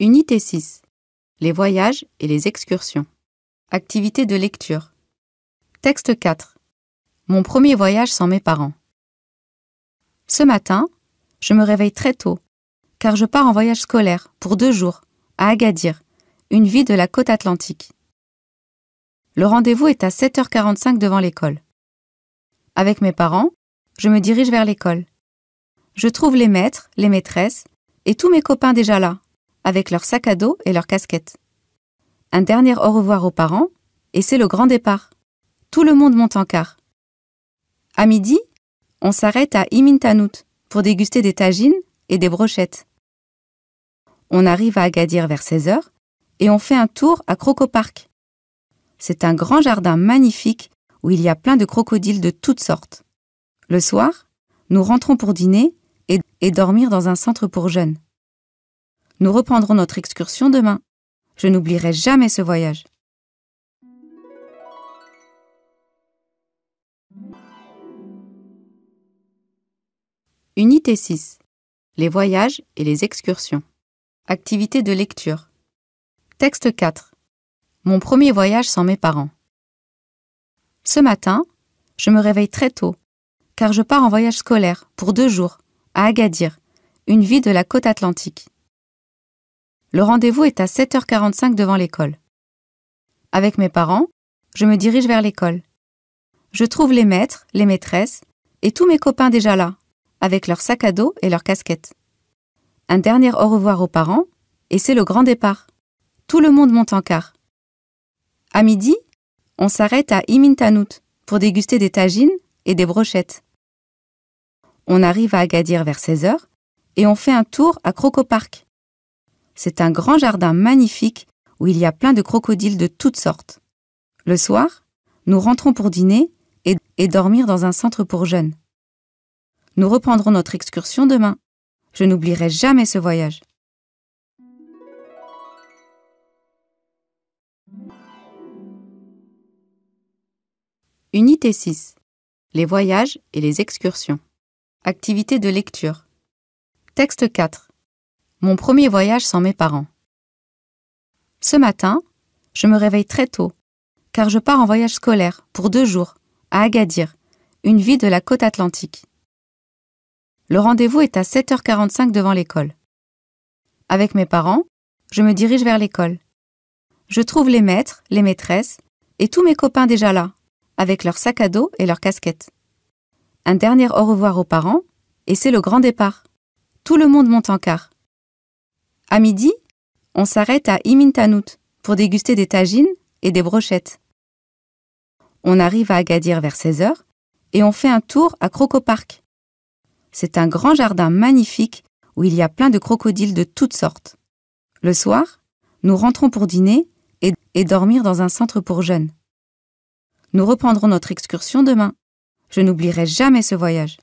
Unité 6. Les voyages et les excursions. Activité de lecture. Texte 4. Mon premier voyage sans mes parents. Ce matin, je me réveille très tôt, car je pars en voyage scolaire pour deux jours, à Agadir, une ville de la côte atlantique. Le rendez-vous est à 7h45 devant l'école. Avec mes parents, je me dirige vers l'école. Je trouve les maîtres, les maîtresses et tous mes copains déjà là, avec leur sac à dos et leur casquette. Un dernier au revoir aux parents, et c'est le grand départ. Tout le monde monte en car. À midi, on s'arrête à Imintanout pour déguster des tagines et des brochettes. On arrive à Agadir vers 16h et on fait un tour à Park. C'est un grand jardin magnifique où il y a plein de crocodiles de toutes sortes. Le soir, nous rentrons pour dîner et dormir dans un centre pour jeunes. Nous reprendrons notre excursion demain. Je n'oublierai jamais ce voyage. Unité 6. Les voyages et les excursions. Activité de lecture. Texte 4. Mon premier voyage sans mes parents. Ce matin, je me réveille très tôt, car je pars en voyage scolaire pour deux jours, à Agadir, une ville de la côte atlantique. Le rendez-vous est à 7h45 devant l'école. Avec mes parents, je me dirige vers l'école. Je trouve les maîtres, les maîtresses et tous mes copains déjà là, avec leurs sacs à dos et leurs casquettes. Un dernier au revoir aux parents, et c'est le grand départ. Tout le monde monte en car. À midi, on s'arrête à Imintanout pour déguster des tagines et des brochettes. On arrive à Agadir vers 16h et on fait un tour à Croco Park c'est un grand jardin magnifique où il y a plein de crocodiles de toutes sortes. Le soir, nous rentrons pour dîner et, dormir dans un centre pour jeunes. Nous reprendrons notre excursion demain. Je n'oublierai jamais ce voyage. Unité 6. Les voyages et les excursions. Activité de lecture. Texte 4. Mon premier voyage sans mes parents. Ce matin, je me réveille très tôt, car je pars en voyage scolaire pour deux jours, à Agadir, une ville de la côte atlantique. Le rendez-vous est à 7h45 devant l'école. Avec mes parents, je me dirige vers l'école. Je trouve les maîtres, les maîtresses et tous mes copains déjà là, avec leurs sacs à dos et leurs casquettes. Un dernier au revoir aux parents, et c'est le grand départ. Tout le monde monte en car. À midi, on s'arrête à Imintanout pour déguster des tagines et des brochettes. On arrive à Agadir vers 16h et on fait un tour à Crocopark. C'est un grand jardin magnifique où il y a plein de crocodiles de toutes sortes. Le soir, nous rentrons pour dîner et dormir dans un centre pour jeunes. Nous reprendrons notre excursion demain. Je n'oublierai jamais ce voyage.